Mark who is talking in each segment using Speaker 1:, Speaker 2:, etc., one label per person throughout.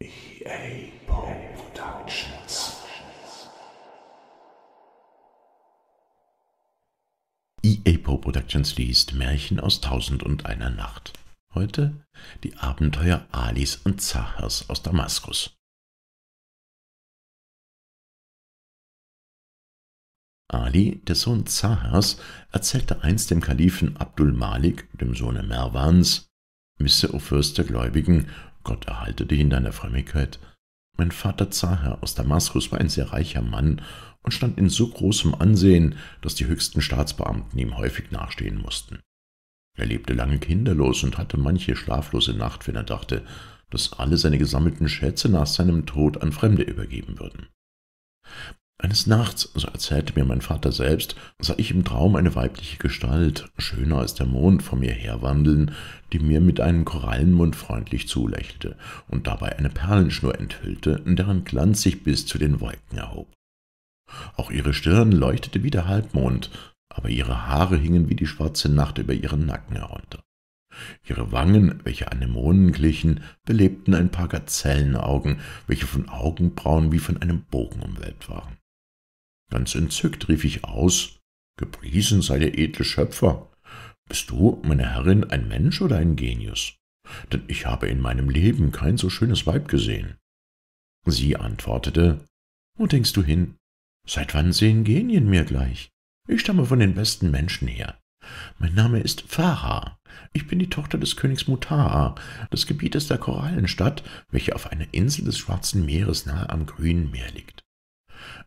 Speaker 1: EA Productions. EA Productions liest Märchen aus Tausend und einer Nacht. Heute die Abenteuer Alis und Zahars aus Damaskus. Ali, der Sohn Zahers, erzählte einst dem Kalifen Abdul Malik, dem Sohne Merwans, Misse, o Fürst der Gläubigen, Gott erhalte dich in deiner Frömmigkeit. Mein Vater Zaher aus Damaskus war ein sehr reicher Mann und stand in so großem Ansehen, dass die höchsten Staatsbeamten ihm häufig nachstehen mussten. Er lebte lange kinderlos und hatte manche schlaflose Nacht, wenn er dachte, dass alle seine gesammelten Schätze nach seinem Tod an Fremde übergeben würden. Eines Nachts, so erzählte mir mein Vater selbst, sah ich im Traum eine weibliche Gestalt, schöner als der Mond, vor mir herwandeln, die mir mit einem Korallenmund freundlich zulächelte und dabei eine Perlenschnur enthüllte, deren Glanz sich bis zu den Wolken erhob. Auch ihre Stirn leuchtete wie der Halbmond, aber ihre Haare hingen wie die schwarze Nacht über ihren Nacken herunter. Ihre Wangen, welche Anemonen glichen, belebten ein paar Gazellenaugen, welche von Augenbrauen wie von einem Bogen umwelt waren. Ganz entzückt rief ich aus, gepriesen sei der edle Schöpfer. Bist du, meine Herrin, ein Mensch oder ein Genius? Denn ich habe in meinem Leben kein so schönes Weib gesehen. Sie antwortete, Wo denkst du hin? Seit wann sehen Genien mir gleich? Ich stamme von den besten Menschen her. Mein Name ist Farah. Ich bin die Tochter des Königs Mutaa, des Gebietes der Korallenstadt, welche auf einer Insel des Schwarzen Meeres nahe am Grünen Meer liegt.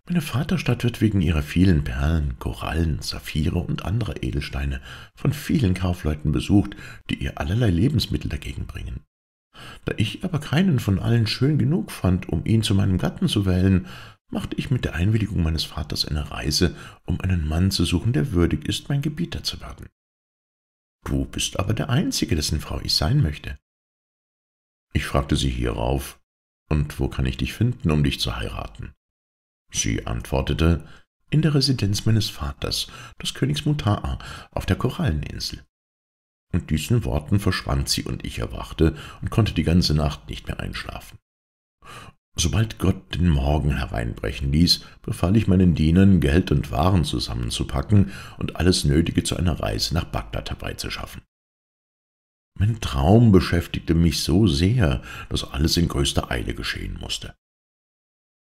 Speaker 1: Meine Vaterstadt wird wegen ihrer vielen Perlen, Korallen, Saphire und anderer Edelsteine von vielen Kaufleuten besucht, die ihr allerlei Lebensmittel dagegen bringen. Da ich aber keinen von allen schön genug fand, um ihn zu meinem Gatten zu wählen, machte ich mit der Einwilligung meines Vaters eine Reise, um einen Mann zu suchen, der würdig ist, mein Gebieter zu werden. Du bist aber der Einzige, dessen Frau ich sein möchte. Ich fragte sie hierauf, und wo kann ich dich finden, um dich zu heiraten? Sie antwortete, in der Residenz meines Vaters, des Königs Mutaa, auf der Koralleninsel. Und diesen Worten verschwand sie und ich erwachte und konnte die ganze Nacht nicht mehr einschlafen. Sobald Gott den Morgen hereinbrechen ließ, befahl ich meinen Dienern, Geld und Waren zusammenzupacken und alles Nötige zu einer Reise nach Bagdad herbeizuschaffen. Mein Traum beschäftigte mich so sehr, dass alles in größter Eile geschehen musste.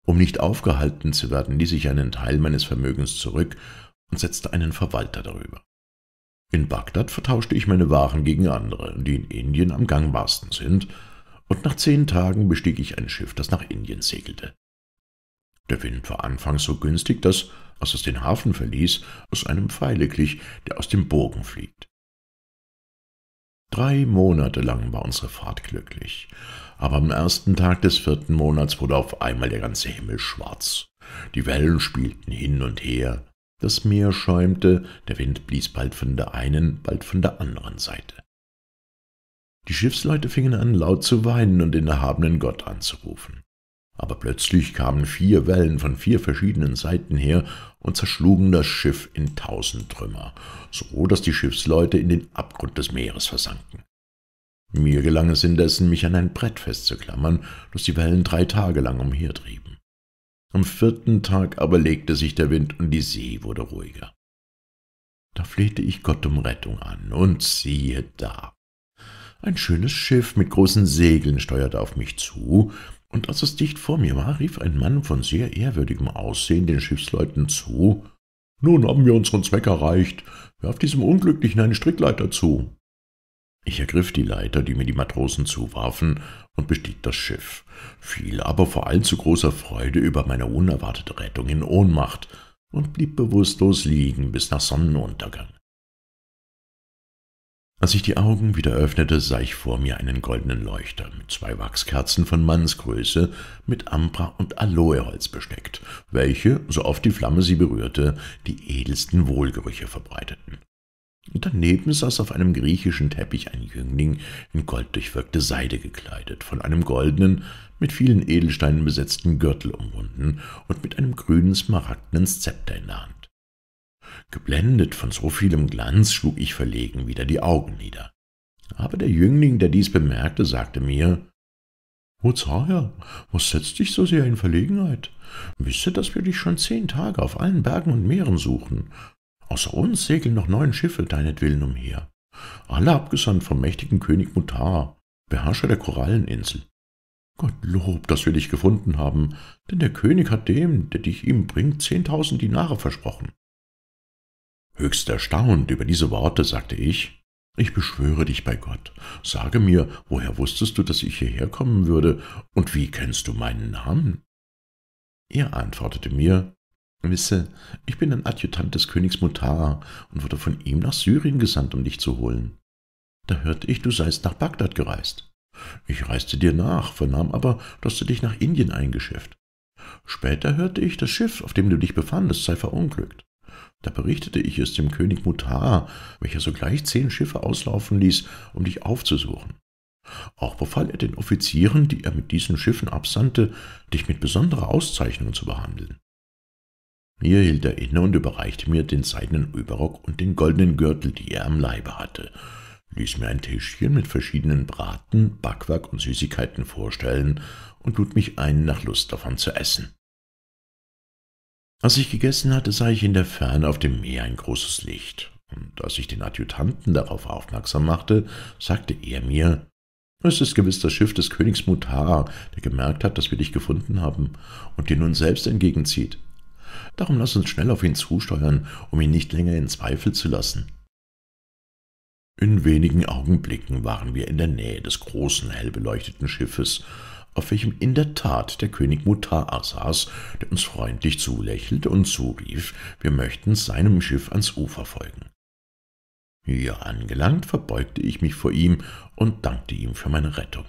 Speaker 1: Um nicht aufgehalten zu werden, ließ ich einen Teil meines Vermögens zurück und setzte einen Verwalter darüber. In Bagdad vertauschte ich meine Waren gegen andere, die in Indien am gangbarsten sind, und nach zehn Tagen bestieg ich ein Schiff, das nach Indien segelte. Der Wind war anfangs so günstig, dass, als es den Hafen verließ, aus einem Pfeile glich, der aus dem Bogen fliegt. Drei Monate lang war unsere Fahrt glücklich, aber am ersten Tag des vierten Monats wurde auf einmal der ganze Himmel schwarz. Die Wellen spielten hin und her, das Meer schäumte, der Wind blies bald von der einen, bald von der anderen Seite. Die Schiffsleute fingen an, laut zu weinen und den erhabenen Gott anzurufen. Aber plötzlich kamen vier Wellen von vier verschiedenen Seiten her und zerschlugen das Schiff in tausend Trümmer, so dass die Schiffsleute in den Abgrund des Meeres versanken. Mir gelang es indessen, mich an ein Brett festzuklammern, das die Wellen drei Tage lang umhertrieben. Am vierten Tag aber legte sich der Wind und die See wurde ruhiger. Da flehte ich Gott um Rettung an, und siehe da! Ein schönes Schiff mit großen Segeln steuerte auf mich zu, und als es dicht vor mir war, rief ein Mann von sehr ehrwürdigem Aussehen den Schiffsleuten zu, »Nun haben wir unseren Zweck erreicht. Werft diesem Unglücklichen eine Strickleiter zu.« ich ergriff die Leiter, die mir die Matrosen zuwarfen, und bestieg das Schiff, fiel aber vor allzu großer Freude über meine unerwartete Rettung in Ohnmacht und blieb bewusstlos liegen bis nach Sonnenuntergang. Als ich die Augen wieder öffnete, sah ich vor mir einen goldenen Leuchter mit zwei Wachskerzen von Mannsgröße mit Ambra- und Aloeholz besteckt, welche, so oft die Flamme sie berührte, die edelsten Wohlgerüche verbreiteten. daneben saß auf einem griechischen Teppich ein Jüngling in golddurchwirkte Seide gekleidet, von einem goldenen, mit vielen Edelsteinen besetzten Gürtel umwunden und mit einem grünen, smaragdenen Zepter in der Hand. Geblendet von so vielem Glanz schlug ich verlegen wieder die Augen nieder. Aber der Jüngling, der dies bemerkte, sagte mir, »O Zaher, was setzt dich so sehr in Verlegenheit? Wisse, dass wir dich schon zehn Tage auf allen Bergen und Meeren suchen. Außer uns segeln noch neun Schiffe deinetwillen umher, alle abgesandt vom mächtigen König Mutar, Beherrscher der Koralleninsel. Gottlob, dass wir dich gefunden haben, denn der König hat dem, der dich ihm bringt, zehntausend Dinare versprochen. Höchst erstaunt über diese Worte sagte ich, ich beschwöre dich bei Gott, sage mir, woher wusstest du, dass ich hierher kommen würde, und wie kennst du meinen Namen? Er antwortete mir, Wisse, ich bin ein Adjutant des Königs Mutara und wurde von ihm nach Syrien gesandt, um dich zu holen. Da hörte ich, du seist nach Bagdad gereist. Ich reiste dir nach, vernahm aber, dass du dich nach Indien eingeschifft. Später hörte ich, das Schiff, auf dem du dich befandest, sei verunglückt. Da berichtete ich es dem König Mutar, welcher sogleich zehn Schiffe auslaufen ließ, um dich aufzusuchen. Auch befahl er den Offizieren, die er mit diesen Schiffen absandte, dich mit besonderer Auszeichnung zu behandeln. Hier hielt er inne und überreichte mir den seidenen Überrock und den goldenen Gürtel, die er am Leibe hatte, ließ mir ein Tischchen mit verschiedenen Braten, Backwerk und Süßigkeiten vorstellen und lud mich ein, nach Lust davon zu essen. Als ich gegessen hatte, sah ich in der Ferne auf dem Meer ein großes Licht, und als ich den Adjutanten darauf aufmerksam machte, sagte er mir, es ist gewiss das Schiff des Königs Mutar, der gemerkt hat, dass wir dich gefunden haben und dir nun selbst entgegenzieht. Darum lass uns schnell auf ihn zusteuern, um ihn nicht länger in Zweifel zu lassen. In wenigen Augenblicken waren wir in der Nähe des großen, hell beleuchteten Schiffes, auf welchem in der Tat der König Mutar saß, der uns freundlich zulächelte und zurief, wir möchten seinem Schiff ans Ufer folgen. Hier angelangt, verbeugte ich mich vor ihm und dankte ihm für meine Rettung.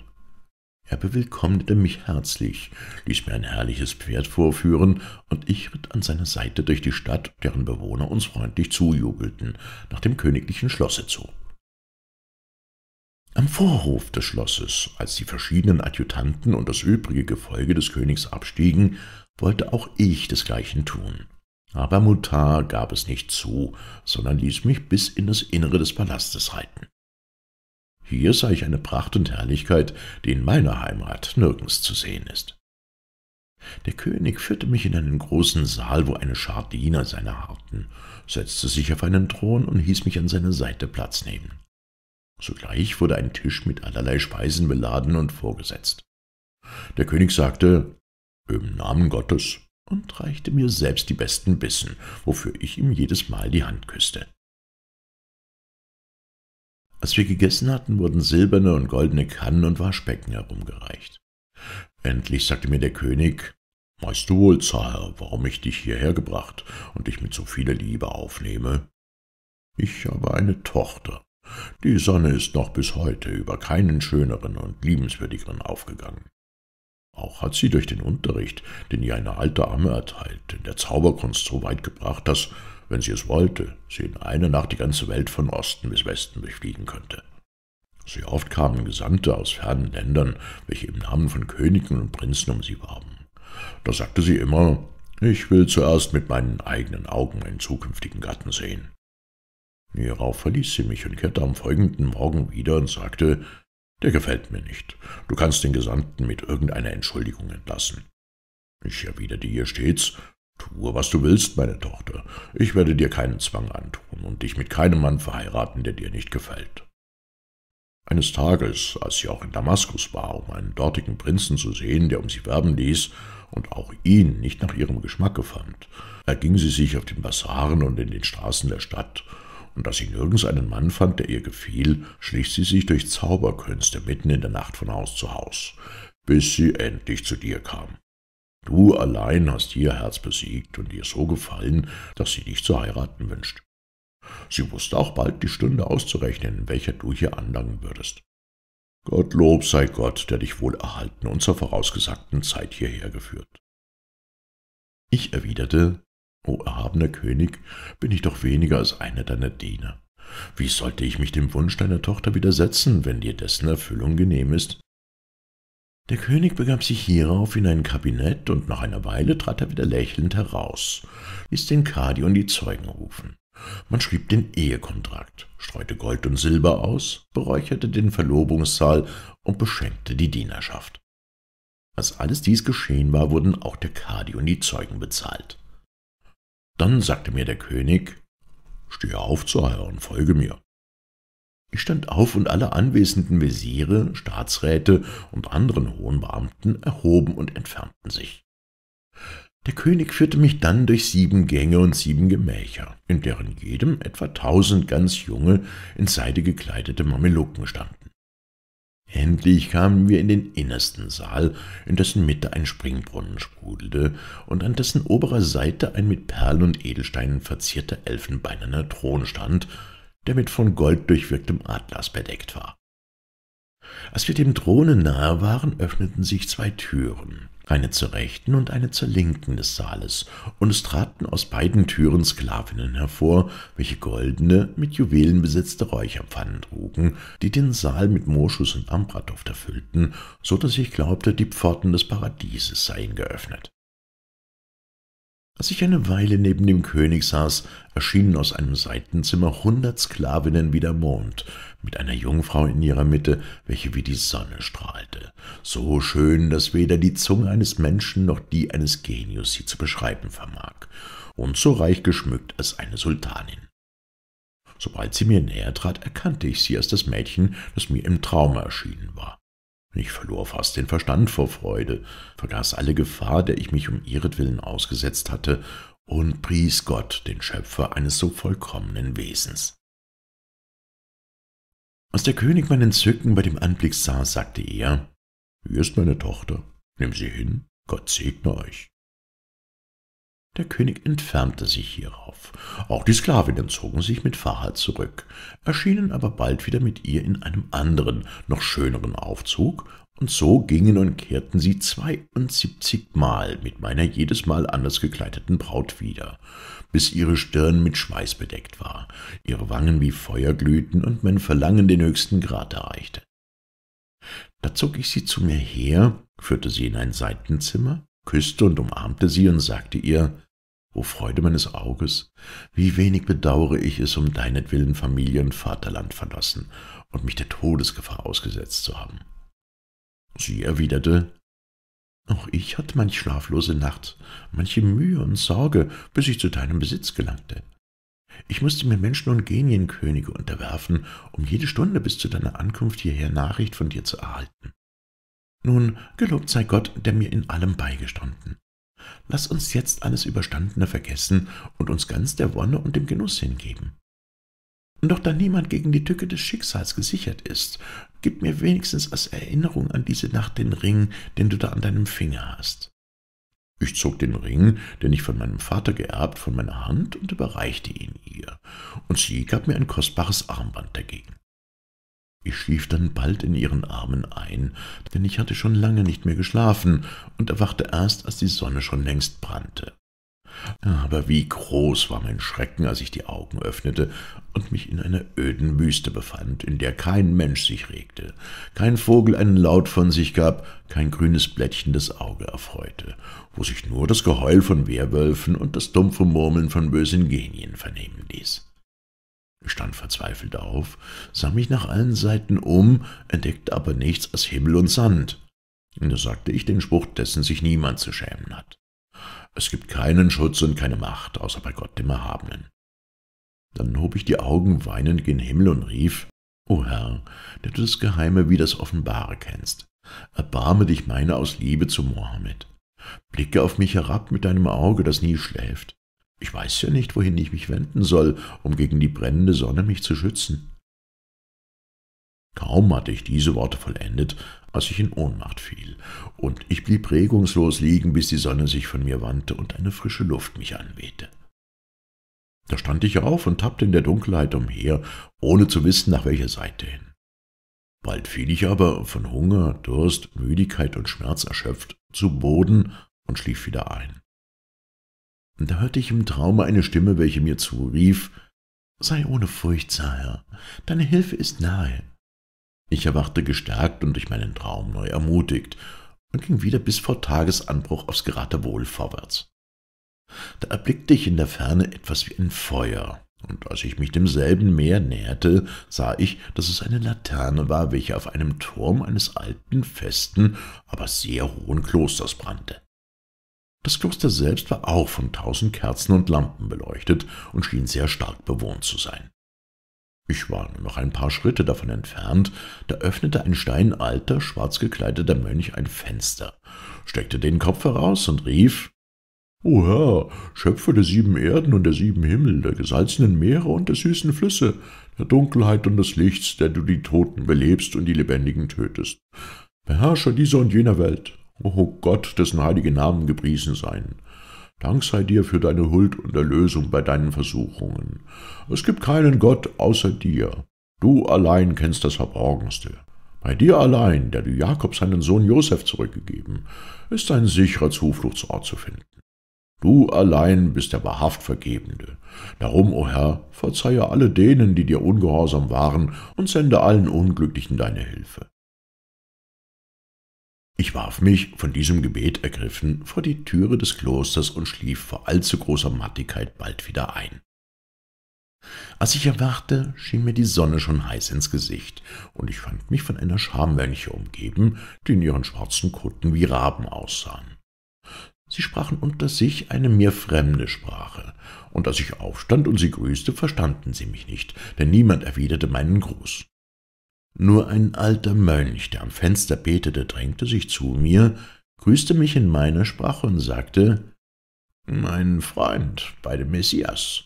Speaker 1: Er bewillkommnete mich herzlich, ließ mir ein herrliches Pferd vorführen, und ich ritt an seiner Seite durch die Stadt, deren Bewohner uns freundlich zujubelten, nach dem königlichen Schlosse zu. Am Vorhof des Schlosses, als die verschiedenen Adjutanten und das übrige Gefolge des Königs abstiegen, wollte auch ich desgleichen tun. Aber Mutar gab es nicht zu, sondern ließ mich bis in das Innere des Palastes reiten. Hier sah ich eine Pracht und Herrlichkeit, die in meiner Heimat nirgends zu sehen ist. Der König führte mich in einen großen Saal, wo eine Schar Diener seiner harrten, setzte sich auf einen Thron und hieß mich an seine Seite Platz nehmen. Sogleich wurde ein Tisch mit allerlei Speisen beladen und vorgesetzt. Der König sagte, im Namen Gottes, und reichte mir selbst die besten Bissen, wofür ich ihm jedes Mal die Hand küßte. Als wir gegessen hatten, wurden silberne und goldene Kannen und Waschbecken herumgereicht. Endlich sagte mir der König, Weißt du wohl, Zaher, warum ich dich hierher gebracht und dich mit so vieler Liebe aufnehme? Ich habe eine Tochter, die Sonne ist noch bis heute über keinen schöneren und liebenswürdigeren aufgegangen. Auch hat sie durch den Unterricht, den ihr eine alte Amme erteilt, in der Zauberkunst so weit gebracht, dass, wenn sie es wollte, sie in einer Nacht die ganze Welt von Osten bis Westen durchfliegen könnte. Sehr oft kamen Gesandte aus fernen Ländern, welche im Namen von Königen und Prinzen um sie warben. Da sagte sie immer, ich will zuerst mit meinen eigenen Augen meinen zukünftigen Gatten sehen. Hierauf verließ sie mich und kehrte am folgenden Morgen wieder und sagte, »Der gefällt mir nicht. Du kannst den Gesandten mit irgendeiner Entschuldigung entlassen.« Ich erwiderte ihr stets, »Tue, was du willst, meine Tochter. Ich werde dir keinen Zwang antun und dich mit keinem Mann verheiraten, der dir nicht gefällt.« Eines Tages, als sie auch in Damaskus war, um einen dortigen Prinzen zu sehen, der um sie werben ließ und auch ihn nicht nach ihrem Geschmacke fand, erging sie sich auf den Basaren und in den Straßen der Stadt und da sie nirgends einen Mann fand, der ihr gefiel, schlich sie sich durch Zauberkünste mitten in der Nacht von Haus zu Haus, bis sie endlich zu dir kam. Du allein hast ihr Herz besiegt und ihr so gefallen, dass sie dich zu heiraten wünscht. Sie wusste auch bald die Stunde auszurechnen, in welcher du hier anlangen würdest. Gottlob sei Gott, der dich wohl erhalten und zur vorausgesagten Zeit hierher geführt. Ich erwiderte, O erhabener König, bin ich doch weniger als einer deiner Diener. Wie sollte ich mich dem Wunsch deiner Tochter widersetzen, wenn dir dessen Erfüllung genehm ist? Der König begab sich hierauf in ein Kabinett, und nach einer Weile trat er wieder lächelnd heraus, ließ den Kadi und die Zeugen rufen. Man schrieb den Ehekontrakt, streute Gold und Silber aus, beräucherte den Verlobungssaal und beschenkte die Dienerschaft. Als alles dies geschehen war, wurden auch der Kadi und die Zeugen bezahlt. Dann sagte mir der König, Stehe auf, Sire, und folge mir. Ich stand auf, und alle anwesenden Wesire, Staatsräte und anderen hohen Beamten erhoben und entfernten sich. Der König führte mich dann durch sieben Gänge und sieben Gemächer, in deren jedem etwa tausend ganz junge, in Seide gekleidete Mamelucken standen. Endlich kamen wir in den innersten Saal, in dessen Mitte ein Springbrunnen sprudelte und an dessen oberer Seite ein mit Perlen und Edelsteinen verzierter elfenbeinerner Thron stand, der mit von Gold durchwirktem Atlas bedeckt war. Als wir dem Throne nahe waren, öffneten sich zwei Türen eine zur rechten und eine zur linken des Saales, und es traten aus beiden Türen Sklavinnen hervor, welche goldene, mit Juwelen besetzte Räucherpfannen trugen, die den Saal mit Moschus und Ambratoft erfüllten, so dass ich glaubte, die Pforten des Paradieses seien geöffnet. Als ich eine Weile neben dem König saß, erschienen aus einem Seitenzimmer hundert Sklavinnen wie der Mond, mit einer Jungfrau in ihrer Mitte, welche wie die Sonne strahlte, so schön, dass weder die Zunge eines Menschen noch die eines Genius sie zu beschreiben vermag, und so reich geschmückt als eine Sultanin. Sobald sie mir näher trat, erkannte ich sie als das Mädchen, das mir im Traume erschienen war. Ich verlor fast den Verstand vor Freude, vergaß alle Gefahr, der ich mich um ihretwillen ausgesetzt hatte, und pries Gott, den Schöpfer eines so vollkommenen Wesens. Als der König mein Entzücken bei dem Anblick sah, sagte er, »Hier ist meine Tochter. Nimm sie hin. Gott segne euch.« der König entfernte sich hierauf. Auch die Sklavinnen zogen sich mit Farhat zurück, erschienen aber bald wieder mit ihr in einem anderen, noch schöneren Aufzug und so gingen und kehrten sie 72 Mal mit meiner jedes Mal anders gekleideten Braut wieder, bis ihre Stirn mit Schweiß bedeckt war, ihre Wangen wie Feuer glühten und mein Verlangen den höchsten Grad erreichte. Da zog ich sie zu mir her, führte sie in ein Seitenzimmer, küßte und umarmte sie und sagte ihr, O Freude meines Auges, wie wenig bedauere ich es, um deinetwillen Familie und Vaterland verlassen und mich der Todesgefahr ausgesetzt zu haben. Sie erwiderte, auch ich hatte manch schlaflose Nacht, manche Mühe und Sorge, bis ich zu deinem Besitz gelangte. Ich musste mir Menschen und Genienkönige unterwerfen, um jede Stunde bis zu deiner Ankunft hierher Nachricht von dir zu erhalten. Nun, gelobt sei Gott, der mir in allem beigestanden. Lass uns jetzt alles Überstandene vergessen und uns ganz der Wonne und dem Genuss hingeben. Doch da niemand gegen die Tücke des Schicksals gesichert ist, Gib mir wenigstens als Erinnerung an diese Nacht den Ring, den du da an deinem Finger hast. Ich zog den Ring, den ich von meinem Vater geerbt, von meiner Hand und überreichte ihn ihr, und sie gab mir ein kostbares Armband dagegen. Ich schlief dann bald in ihren Armen ein, denn ich hatte schon lange nicht mehr geschlafen und erwachte erst, als die Sonne schon längst brannte. Aber wie groß war mein Schrecken, als ich die Augen öffnete und mich in einer öden Wüste befand, in der kein Mensch sich regte, kein Vogel einen Laut von sich gab, kein grünes Blättchen das Auge erfreute, wo sich nur das Geheul von Wehrwölfen und das dumpfe Murmeln von bösen Genien vernehmen ließ. Ich stand verzweifelt auf, sah mich nach allen Seiten um, entdeckte aber nichts als Himmel und Sand. Und da sagte ich den Spruch, dessen sich niemand zu schämen hat. Es gibt keinen Schutz und keine Macht, außer bei Gott dem Erhabenen. Dann hob ich die Augen weinend gen Himmel und rief, O Herr, der du das Geheime wie das Offenbare kennst, erbarme dich meiner aus Liebe zu Mohammed. Blicke auf mich herab mit deinem Auge, das nie schläft. Ich weiß ja nicht, wohin ich mich wenden soll, um gegen die brennende Sonne mich zu schützen. Kaum hatte ich diese Worte vollendet, als ich in Ohnmacht fiel, und ich blieb regungslos liegen, bis die Sonne sich von mir wandte und eine frische Luft mich anwehte. Da stand ich auf und tappte in der Dunkelheit umher, ohne zu wissen, nach welcher Seite hin. Bald fiel ich aber, von Hunger, Durst, Müdigkeit und Schmerz erschöpft, zu Boden und schlief wieder ein. Da hörte ich im Traume eine Stimme, welche mir zurief, »Sei ohne Furcht, Sire, deine Hilfe ist nahe.« ich erwachte gestärkt und durch meinen Traum neu ermutigt und ging wieder bis vor Tagesanbruch aufs Geratewohl vorwärts. Da erblickte ich in der Ferne etwas wie ein Feuer, und als ich mich demselben Meer näherte, sah ich, dass es eine Laterne war, welche auf einem Turm eines alten, festen, aber sehr hohen Klosters brannte. Das Kloster selbst war auch von tausend Kerzen und Lampen beleuchtet und schien sehr stark bewohnt zu sein. Ich war nur noch ein paar Schritte davon entfernt, da öffnete ein steinalter, schwarz gekleideter Mönch ein Fenster, steckte den Kopf heraus und rief, O Herr, Schöpfer der sieben Erden und der sieben Himmel, der gesalzenen Meere und der süßen Flüsse, der Dunkelheit und des Lichts, der du die Toten belebst und die Lebendigen tötest, Beherrscher dieser und jener Welt, O Gott, dessen heilige Namen gepriesen seien, Dank sei dir für deine Huld und Erlösung bei deinen Versuchungen. Es gibt keinen Gott außer dir. Du allein kennst das Verborgenste. Bei dir allein, der du Jakob seinen Sohn Josef zurückgegeben, ist ein sicherer Zufluchtsort zu finden. Du allein bist der wahrhaft Vergebende. Darum, o oh Herr, verzeihe alle denen, die dir ungehorsam waren, und sende allen Unglücklichen deine Hilfe. Ich warf mich, von diesem Gebet ergriffen, vor die Türe des Klosters und schlief vor allzu großer Mattigkeit bald wieder ein. Als ich erwachte, schien mir die Sonne schon heiß ins Gesicht, und ich fand mich von einer Schamwölche umgeben, die in ihren schwarzen Kutten wie Raben aussahen. Sie sprachen unter sich eine mir fremde Sprache, und als ich aufstand und sie grüßte, verstanden sie mich nicht, denn niemand erwiderte meinen Gruß. Nur ein alter Mönch, der am Fenster betete, drängte sich zu mir, grüßte mich in meiner Sprache und sagte, »Mein Freund bei dem Messias,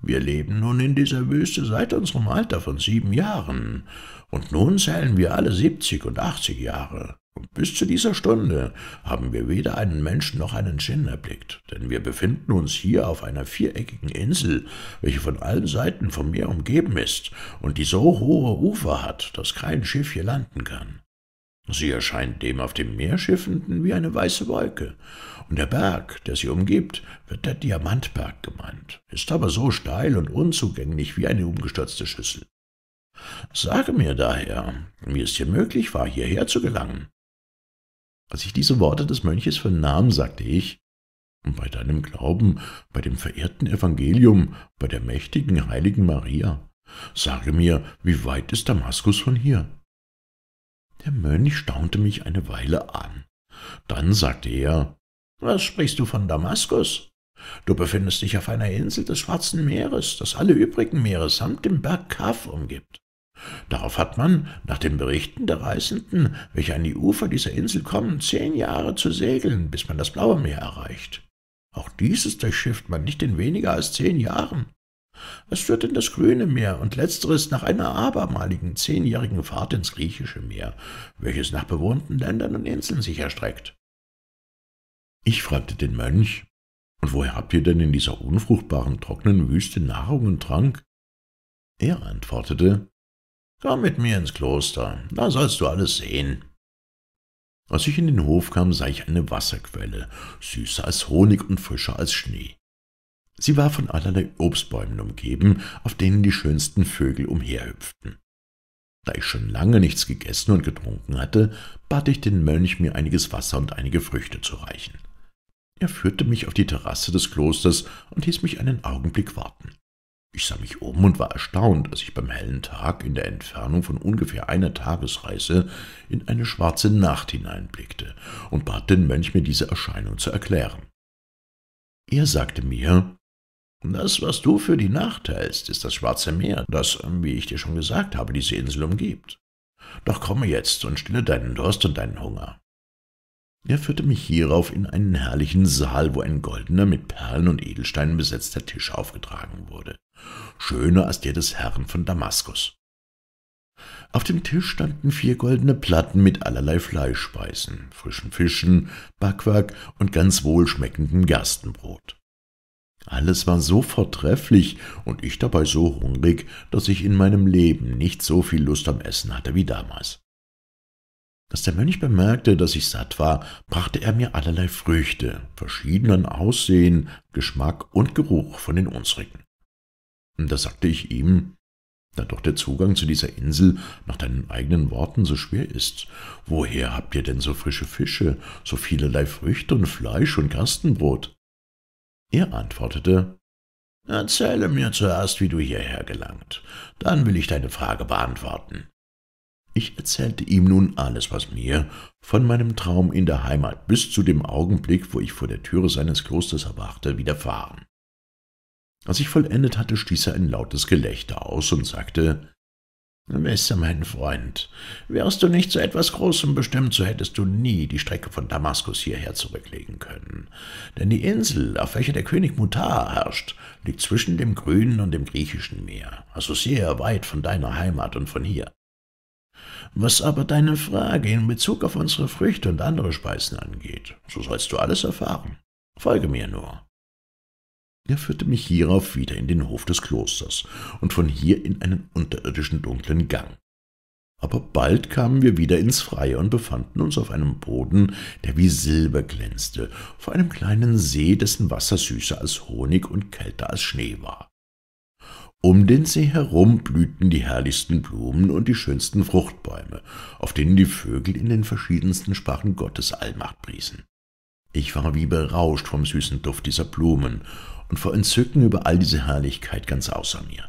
Speaker 1: wir leben nun in dieser Wüste seit unserem Alter von sieben Jahren, und nun zählen wir alle siebzig und achtzig Jahre. Bis zu dieser Stunde haben wir weder einen Menschen noch einen Djinn erblickt, denn wir befinden uns hier auf einer viereckigen Insel, welche von allen Seiten vom Meer umgeben ist und die so hohe Ufer hat, dass kein Schiff hier landen kann. Sie erscheint dem auf dem Meer Schiffenden wie eine weiße Wolke, und der Berg, der sie umgibt, wird der Diamantberg gemeint, ist aber so steil und unzugänglich wie eine umgestürzte Schüssel. Sage mir daher, wie es dir möglich war, hierher zu gelangen. Als ich diese Worte des Mönches vernahm, sagte ich, bei deinem Glauben, bei dem verehrten Evangelium, bei der mächtigen heiligen Maria, sage mir, wie weit ist Damaskus von hier? Der Mönch staunte mich eine Weile an. Dann sagte er, was sprichst du von Damaskus? Du befindest dich auf einer Insel des Schwarzen Meeres, das alle übrigen Meere samt dem Berg Kaf umgibt. Darauf hat man, nach den Berichten der Reisenden, welche an die Ufer dieser Insel kommen, zehn Jahre zu segeln, bis man das Blaue Meer erreicht. Auch dieses durchschifft man nicht in weniger als zehn Jahren. Es führt in das Grüne Meer und letzteres nach einer abermaligen zehnjährigen Fahrt ins Griechische Meer, welches nach bewohnten Ländern und Inseln sich erstreckt. Ich fragte den Mönch, und woher habt ihr denn in dieser unfruchtbaren, trockenen Wüste Nahrung und Trank? Er antwortete, Komm mit mir ins Kloster, da sollst du alles sehen.« Als ich in den Hof kam, sah ich eine Wasserquelle, süßer als Honig und frischer als Schnee. Sie war von allerlei Obstbäumen umgeben, auf denen die schönsten Vögel umherhüpften. Da ich schon lange nichts gegessen und getrunken hatte, bat ich den Mönch, mir einiges Wasser und einige Früchte zu reichen. Er führte mich auf die Terrasse des Klosters und hieß mich einen Augenblick warten. Ich sah mich um und war erstaunt, als ich beim hellen Tag in der Entfernung von ungefähr einer Tagesreise in eine schwarze Nacht hineinblickte und bat den Mönch, mir diese Erscheinung zu erklären. Er sagte mir, das, was du für die Nacht hältst, ist das Schwarze Meer, das, wie ich dir schon gesagt habe, diese Insel umgibt. Doch komme jetzt und stille deinen Durst und deinen Hunger. Er führte mich hierauf in einen herrlichen Saal, wo ein goldener, mit Perlen und Edelsteinen besetzter Tisch aufgetragen wurde schöner als der des Herrn von Damaskus. Auf dem Tisch standen vier goldene Platten mit allerlei Fleischspeisen, frischen Fischen, Backwerk und ganz wohlschmeckendem Gerstenbrot. Alles war so vortrefflich und ich dabei so hungrig, dass ich in meinem Leben nicht so viel Lust am Essen hatte wie damals. Als der Mönch bemerkte, dass ich satt war, brachte er mir allerlei Früchte, verschiedenen Aussehen, Geschmack und Geruch von den unsrigen. Hm, da sagte ich ihm, da doch der Zugang zu dieser Insel nach deinen eigenen Worten so schwer ist, woher habt ihr denn so frische Fische, so vielerlei Früchte und Fleisch und Kastenbrot? Er antwortete, Erzähle mir zuerst, wie du hierher gelangt, dann will ich deine Frage beantworten. Ich erzählte ihm nun alles, was mir von meinem Traum in der Heimat bis zu dem Augenblick, wo ich vor der Türe seines Klosters erwachte, widerfahren. Als ich vollendet hatte, stieß er ein lautes Gelächter aus und sagte, »Messe, mein Freund, wärst du nicht zu etwas Großem bestimmt, so hättest du nie die Strecke von Damaskus hierher zurücklegen können. Denn die Insel, auf welcher der König Mutar herrscht, liegt zwischen dem Grünen und dem Griechischen Meer, also sehr weit von deiner Heimat und von hier. Was aber deine Frage in Bezug auf unsere Früchte und andere Speisen angeht, so sollst du alles erfahren. Folge mir nur.« er führte mich hierauf wieder in den Hof des Klosters und von hier in einen unterirdischen dunklen Gang. Aber bald kamen wir wieder ins Freie und befanden uns auf einem Boden, der wie Silber glänzte, vor einem kleinen See, dessen Wasser süßer als Honig und kälter als Schnee war. Um den See herum blühten die herrlichsten Blumen und die schönsten Fruchtbäume, auf denen die Vögel in den verschiedensten Sprachen Gottes Allmacht priesen. Ich war wie berauscht vom süßen Duft dieser Blumen und vor Entzücken über all diese Herrlichkeit ganz außer mir.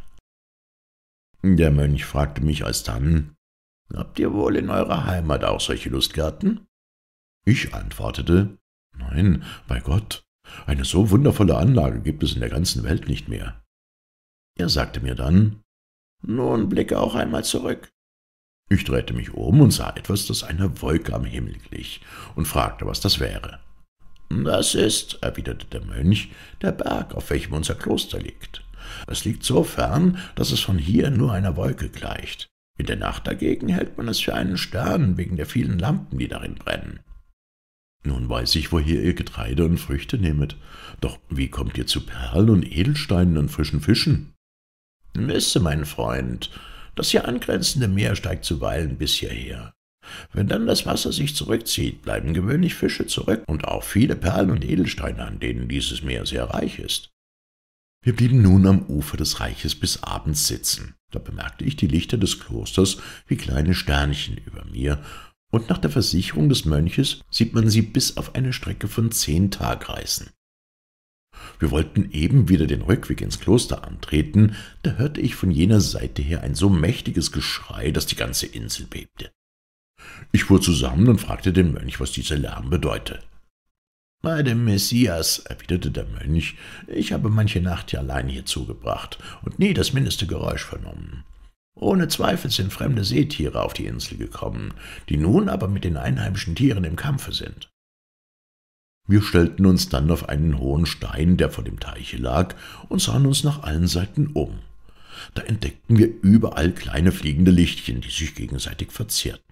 Speaker 1: Der Mönch fragte mich alsdann, »Habt ihr wohl in eurer Heimat auch solche Lustgärten?« Ich antwortete, »Nein, bei Gott, eine so wundervolle Anlage gibt es in der ganzen Welt nicht mehr.« Er sagte mir dann, »Nun blicke auch einmal zurück.« Ich drehte mich um und sah etwas, das einer Wolke am Himmel glich, und fragte, was das wäre. Das ist, erwiderte der Mönch, der Berg, auf welchem unser Kloster liegt. Es liegt so fern, dass es von hier nur einer Wolke gleicht. In der Nacht dagegen hält man es für einen Stern wegen der vielen Lampen, die darin brennen. Nun weiß ich, woher ihr Getreide und Früchte nehmet. Doch wie kommt ihr zu Perlen und Edelsteinen und frischen Fischen? Wisse, mein Freund, das hier angrenzende Meer steigt zuweilen bis hierher. Wenn dann das Wasser sich zurückzieht, bleiben gewöhnlich Fische zurück und auch viele Perlen und Edelsteine, an denen dieses Meer sehr reich ist. Wir blieben nun am Ufer des Reiches bis abends sitzen. Da bemerkte ich die Lichter des Klosters wie kleine Sternchen über mir, und nach der Versicherung des Mönches sieht man sie bis auf eine Strecke von zehn Tagreisen. Wir wollten eben wieder den Rückweg ins Kloster antreten, da hörte ich von jener Seite her ein so mächtiges Geschrei, daß die ganze Insel bebte. Ich fuhr zusammen und fragte den Mönch, was dieser Lärm bedeute. Bei dem Messias, erwiderte der Mönch, ich habe manche Nacht hier allein hier zugebracht und nie das mindeste Geräusch vernommen. Ohne Zweifel sind fremde Seetiere auf die Insel gekommen, die nun aber mit den einheimischen Tieren im Kampfe sind. Wir stellten uns dann auf einen hohen Stein, der vor dem Teiche lag, und sahen uns nach allen Seiten um. Da entdeckten wir überall kleine fliegende Lichtchen, die sich gegenseitig verzehrten.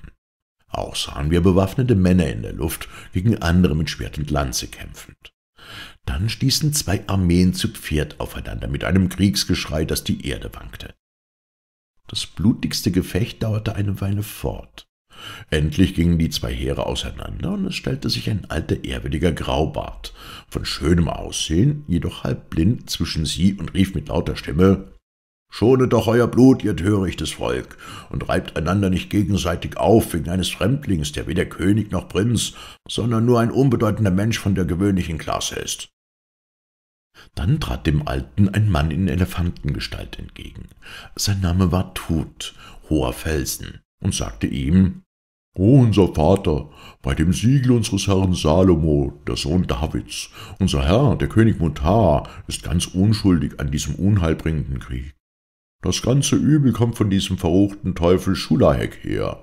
Speaker 1: Auch sahen wir bewaffnete Männer in der Luft gegen andere mit Schwert und Lanze kämpfend. Dann stießen zwei Armeen zu Pferd aufeinander mit einem Kriegsgeschrei, das die Erde wankte. Das blutigste Gefecht dauerte eine Weile fort. Endlich gingen die zwei Heere auseinander und es stellte sich ein alter, ehrwürdiger Graubart, von schönem Aussehen, jedoch halb blind, zwischen sie und rief mit lauter Stimme Schonet doch euer Blut, ihr törichtes Volk, und reibt einander nicht gegenseitig auf wegen eines Fremdlings, der weder König noch Prinz, sondern nur ein unbedeutender Mensch von der gewöhnlichen Klasse ist. Dann trat dem Alten ein Mann in Elefantengestalt entgegen. Sein Name war Tut, hoher Felsen, und sagte ihm, O unser Vater, bei dem Siegel unseres Herrn Salomo, der Sohn Davids, unser Herr, der König Mutar, ist ganz unschuldig an diesem unheilbringenden Krieg. Das ganze Übel kommt von diesem verruchten Teufel Schulahek her.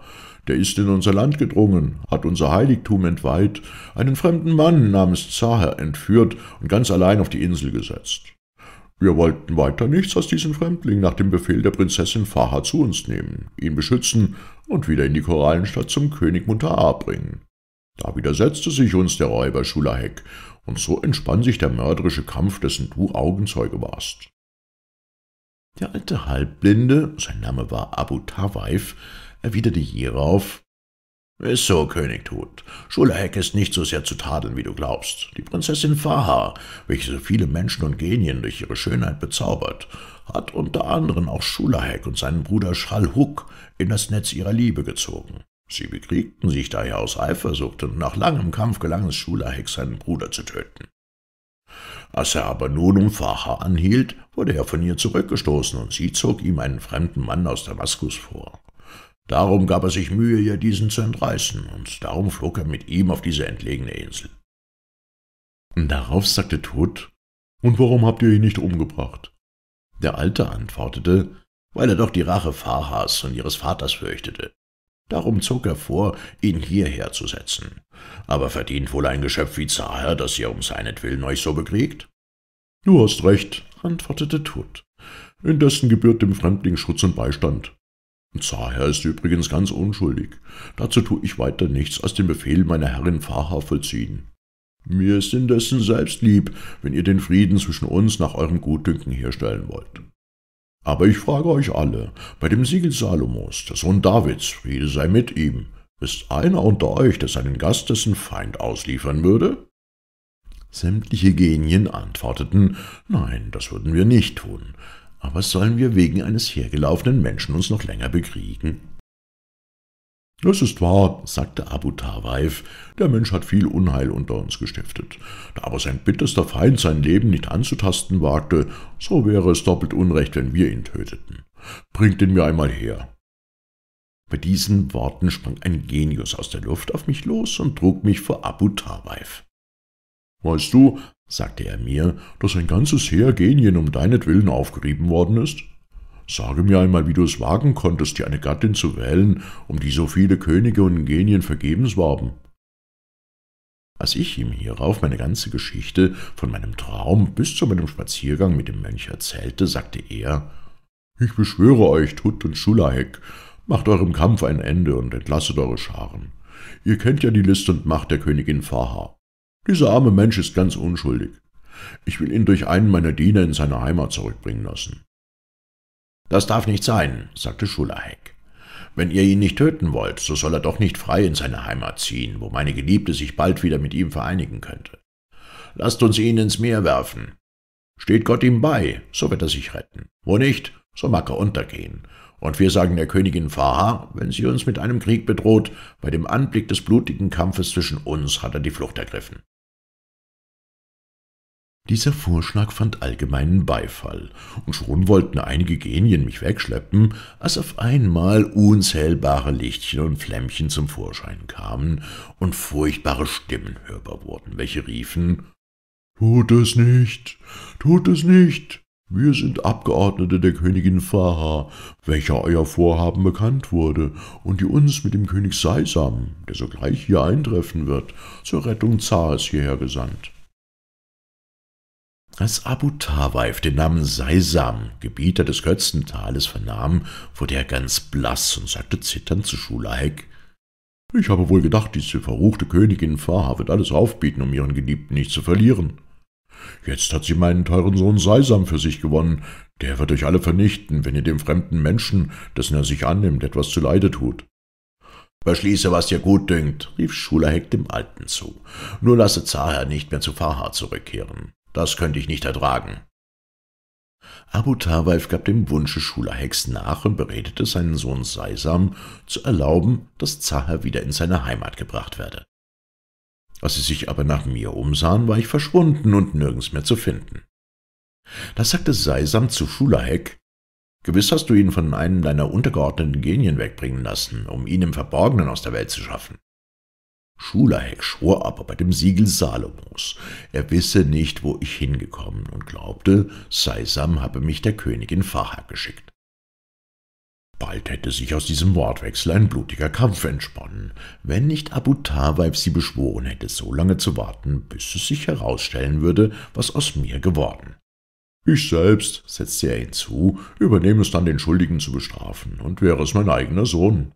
Speaker 1: Der ist in unser Land gedrungen, hat unser Heiligtum entweiht, einen fremden Mann namens Zaher entführt und ganz allein auf die Insel gesetzt. Wir wollten weiter nichts als diesen Fremdling nach dem Befehl der Prinzessin Faha zu uns nehmen, ihn beschützen und wieder in die Korallenstadt zum König Muntaa bringen. Da widersetzte sich uns der Räuber Schulahek, und so entspann sich der mörderische Kampf, dessen du Augenzeuge warst. Der alte Halbblinde, sein Name war Abu Tawaif, erwiderte hierauf, »Ist so, König Tut. Schulahek ist nicht so sehr zu tadeln, wie du glaubst. Die Prinzessin Faha, welche so viele Menschen und Genien durch ihre Schönheit bezaubert, hat unter anderem auch Schulahek und seinen Bruder Schalhuk in das Netz ihrer Liebe gezogen. Sie bekriegten sich daher aus Eifersucht, und nach langem Kampf gelang es Schulahek, seinen Bruder zu töten. Als er aber nun um Farha anhielt, wurde er von ihr zurückgestoßen und sie zog ihm einen fremden Mann aus Damaskus vor. Darum gab er sich Mühe, ihr diesen zu entreißen, und darum flog er mit ihm auf diese entlegene Insel. Darauf sagte Tod, »Und warum habt ihr ihn nicht umgebracht?« Der Alte antwortete, »Weil er doch die Rache Farhas und ihres Vaters fürchtete. Darum zog er vor, ihn hierher zu setzen. Aber verdient wohl ein Geschöpf wie Zaher, dass ihr um seinetwillen euch so bekriegt? Du hast recht, antwortete Tut. Indessen gebührt dem Fremdling Schutz und Beistand. Zaher ist übrigens ganz unschuldig. Dazu tue ich weiter nichts, als den Befehl meiner Herrin Faha vollziehen. Mir ist indessen selbst lieb, wenn ihr den Frieden zwischen uns nach eurem Gutdünken herstellen wollt. Aber ich frage euch alle, bei dem Siegel Salomos, der Sohn Davids, Friede sei mit ihm, ist einer unter euch, der seinen Gast dessen Feind ausliefern würde? Sämtliche Genien antworteten, nein, das würden wir nicht tun, aber sollen wir wegen eines hergelaufenen Menschen uns noch länger bekriegen? »Es ist wahr«, sagte Abu Tawaif, »der Mensch hat viel Unheil unter uns gestiftet. Da aber sein bitterster Feind sein Leben nicht anzutasten wagte, so wäre es doppelt unrecht, wenn wir ihn töteten. Bringt ihn mir einmal her.« Bei diesen Worten sprang ein Genius aus der Luft auf mich los und trug mich vor Abu Tawaif. »Weißt du«, sagte er mir, »dass ein ganzes Heer Genien um deinetwillen aufgerieben worden ist?« Sage mir einmal, wie du es wagen konntest, dir eine Gattin zu wählen, um die so viele Könige und Genien vergebens warben. Als ich ihm hierauf meine ganze Geschichte von meinem Traum bis zu meinem Spaziergang mit dem Mönch erzählte, sagte er, »Ich beschwöre euch, Tut und Schulahek, macht eurem Kampf ein Ende und entlasset eure Scharen. Ihr kennt ja die List und Macht der Königin Faha. Dieser arme Mensch ist ganz unschuldig. Ich will ihn durch einen meiner Diener in seine Heimat zurückbringen lassen. Das darf nicht sein, sagte Schulahek. Wenn ihr ihn nicht töten wollt, so soll er doch nicht frei in seine Heimat ziehen, wo meine Geliebte sich bald wieder mit ihm vereinigen könnte. Lasst uns ihn ins Meer werfen. Steht Gott ihm bei, so wird er sich retten. Wo nicht, so mag er untergehen. Und wir sagen der Königin Faha, wenn sie uns mit einem Krieg bedroht, bei dem Anblick des blutigen Kampfes zwischen uns hat er die Flucht ergriffen. Dieser Vorschlag fand allgemeinen Beifall, und schon wollten einige Genien mich wegschleppen, als auf einmal unzählbare Lichtchen und Flämmchen zum Vorschein kamen und furchtbare Stimmen hörbar wurden, welche riefen Tut es nicht, tut es nicht, wir sind Abgeordnete der Königin Faha, welcher euer Vorhaben bekannt wurde und die uns mit dem König Seisam, der sogleich hier eintreffen wird, zur Rettung Zars hierher gesandt. Als Abu Tawaif den Namen Seisam, Gebieter des Götzentales, vernahm, wurde er ganz blass und sagte zitternd zu Schulaik, »Ich habe wohl gedacht, diese verruchte Königin Farha wird alles aufbieten, um ihren Geliebten nicht zu verlieren. Jetzt hat sie meinen teuren Sohn Seisam für sich gewonnen. Der wird euch alle vernichten, wenn ihr dem fremden Menschen, dessen er sich annimmt, etwas zuleide tut.« Beschließe, was dir gut dünkt, rief Schulahek dem Alten zu. Nur lasse Zaha nicht mehr zu Farha zurückkehren. Das könnte ich nicht ertragen. Abu Tawaif gab dem Wunsche Schulaheks nach und beredete seinen Sohn Seisam, zu erlauben, dass Zaher wieder in seine Heimat gebracht werde. Als sie sich aber nach mir umsahen, war ich verschwunden und nirgends mehr zu finden. Da sagte Seisam zu Schulahek, »Gewiss hast du ihn von einem deiner untergeordneten Genien wegbringen lassen, um ihn im Verborgenen aus der Welt zu schaffen. Schulaheck schwor aber bei dem Siegel Salomos, er wisse nicht, wo ich hingekommen und glaubte, Seisam habe mich der Königin Farha geschickt. Bald hätte sich aus diesem Wortwechsel ein blutiger Kampf entsponnen, wenn nicht Abu Tawaib sie beschworen hätte, so lange zu warten, bis es sich herausstellen würde, was aus mir geworden. Ich selbst, setzte er hinzu, übernehme es dann, den Schuldigen zu bestrafen, und wäre es mein eigener Sohn.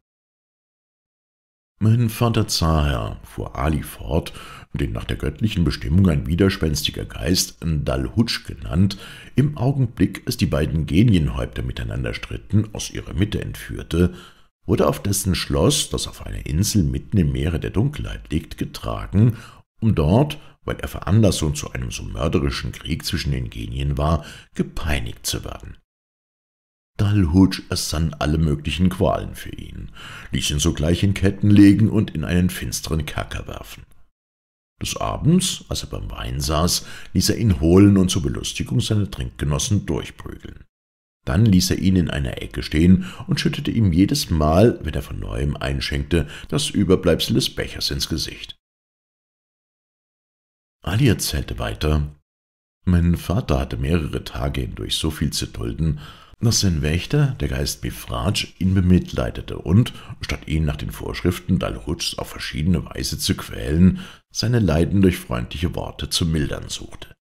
Speaker 1: Mein Vater Zaher, fuhr Ali fort, den nach der göttlichen Bestimmung ein widerspenstiger Geist, Dalhutsch genannt, im Augenblick, als die beiden Genienhäupter miteinander stritten, aus ihrer Mitte entführte, wurde auf dessen Schloss, das auf einer Insel mitten im Meere der Dunkelheit liegt, getragen, um dort, weil er Veranlassung zu einem so mörderischen Krieg zwischen den Genien war, gepeinigt zu werden. Dalhutsch ersann alle möglichen Qualen für ihn, ließ ihn sogleich in Ketten legen und in einen finsteren Kerker werfen. Des Abends, als er beim Wein saß, ließ er ihn holen und zur Belustigung seiner Trinkgenossen durchprügeln. Dann ließ er ihn in einer Ecke stehen und schüttete ihm jedes Mal, wenn er von neuem einschenkte, das Überbleibsel des Bechers ins Gesicht. Ali erzählte weiter, mein Vater hatte mehrere Tage hindurch so viel zu dulden, dass sein Wächter, der Geist Mifraj, ihn bemitleidete und, statt ihn nach den Vorschriften Dalhutschs auf verschiedene Weise zu quälen, seine Leiden durch freundliche Worte zu mildern suchte.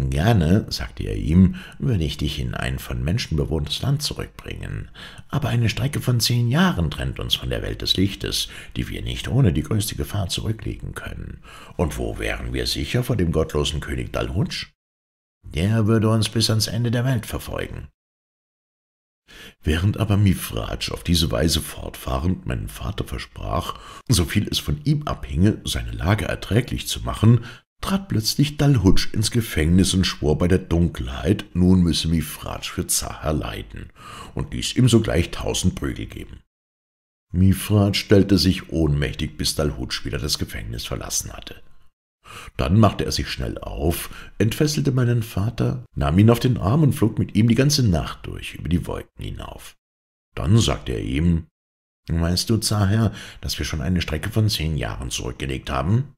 Speaker 1: Gerne, sagte er ihm, würde ich dich in ein von Menschen bewohntes Land zurückbringen, aber eine Strecke von zehn Jahren trennt uns von der Welt des Lichtes, die wir nicht ohne die größte Gefahr zurücklegen können. Und wo wären wir sicher vor dem gottlosen König Dalhutsch? Der würde uns bis ans Ende der Welt verfolgen. Während aber Mifratsch auf diese Weise fortfahrend meinem Vater versprach, soviel es von ihm abhinge, seine Lage erträglich zu machen, trat plötzlich Dalhutsch ins Gefängnis und schwor bei der Dunkelheit, nun müsse Mifratsch für Zaher leiden, und ließ ihm sogleich tausend Prügel geben. Mifratsch stellte sich ohnmächtig, bis Dalhutsch wieder das Gefängnis verlassen hatte. Dann machte er sich schnell auf, entfesselte meinen Vater, nahm ihn auf den Arm und flog mit ihm die ganze Nacht durch über die Wolken hinauf. Dann sagte er ihm, »Weißt du, Zaher, dass wir schon eine Strecke von zehn Jahren zurückgelegt haben?«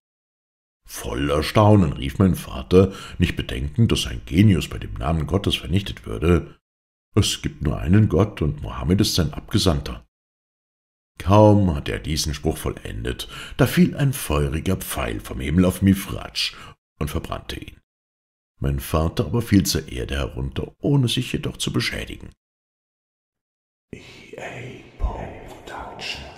Speaker 1: Voll Erstaunen rief mein Vater, nicht bedenkend, dass ein Genius bei dem Namen Gottes vernichtet würde, »Es gibt nur einen Gott, und Mohammed ist sein Abgesandter.« Kaum hatte er diesen Spruch vollendet, da fiel ein feuriger Pfeil vom Himmel auf Mifratsch und verbrannte ihn. Mein Vater aber fiel zur Erde herunter, ohne sich jedoch zu beschädigen. Ich, ey, EA Production